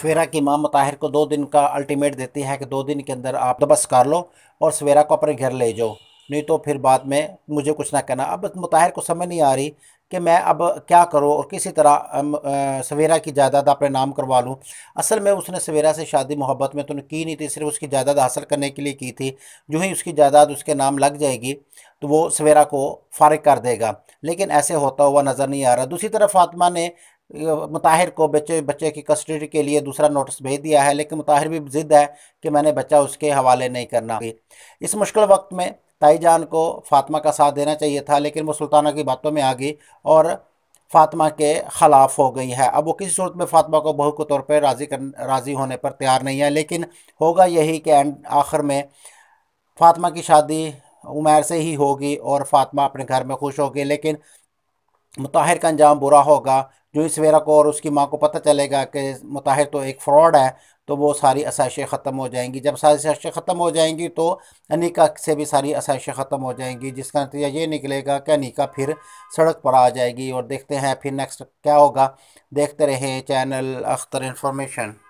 सवेरा की माँ मुताहिर को दो दिन का अल्टीमेट देती है कि दो दिन के अंदर आप दबस तो कर लो और सवेरा को अपने घर ले जाओ नहीं तो फिर बाद में मुझे कुछ ना कहना अब मुताहिर को समझ नहीं आ रही कि मैं अब क्या करूँ और किसी तरह सवेरा की जायदाद अपने नाम करवा लूँ असल में उसने सवेरा से शादी मोहब्बत में तो की नहीं थी सिर्फ उसकी जायदाद हासिल करने के लिए की थी जो ही उसकी जायदाद उसके नाम लग जाएगी तो वो सवेरा को फारिग कर देगा लेकिन ऐसे होता हुआ नज़र नहीं आ रहा दूसरी तरफ फातमा ने मुताहिर को बच्चे बच्चे की कस्टडी के लिए दूसरा नोटिस भेज दिया है लेकिन मुताहिर भी जिद है कि मैंने बच्चा उसके हवाले नहीं करना इस मुश्किल वक्त में ताई जान को फातिमा का साथ देना चाहिए था लेकिन वो सुल्ताना की बातों में आ गई और फातिमा के ख़िलाफ़ हो गई है अब वो किसी सूरत में फातिमा को बहू के तौर पर राज़ी कर राज़ी होने पर तैयार नहीं है लेकिन होगा यही कि एंड आखिर में फातिमा की शादी उमैर से ही होगी और फातिमा अपने घर में खुश होगी लेकिन मुताहिर का अंजाम बुरा होगा जो इस वेरा को और उसकी माँ को पता चलेगा कि मुताहिर तो एक फ्रॉड है तो वो सारी आसाइशें ख़त्म हो जाएंगी जब सारी आसाइशें ख़त्म हो जाएंगी तो अनिका से भी सारी आसाइशें ख़त्म हो जाएंगी जिसका नतीजा ये निकलेगा कि अनिका फिर सड़क पर आ जाएगी और देखते हैं फिर नेक्स्ट क्या होगा देखते रहें चैनल अख्तर इन्फॉर्मेशन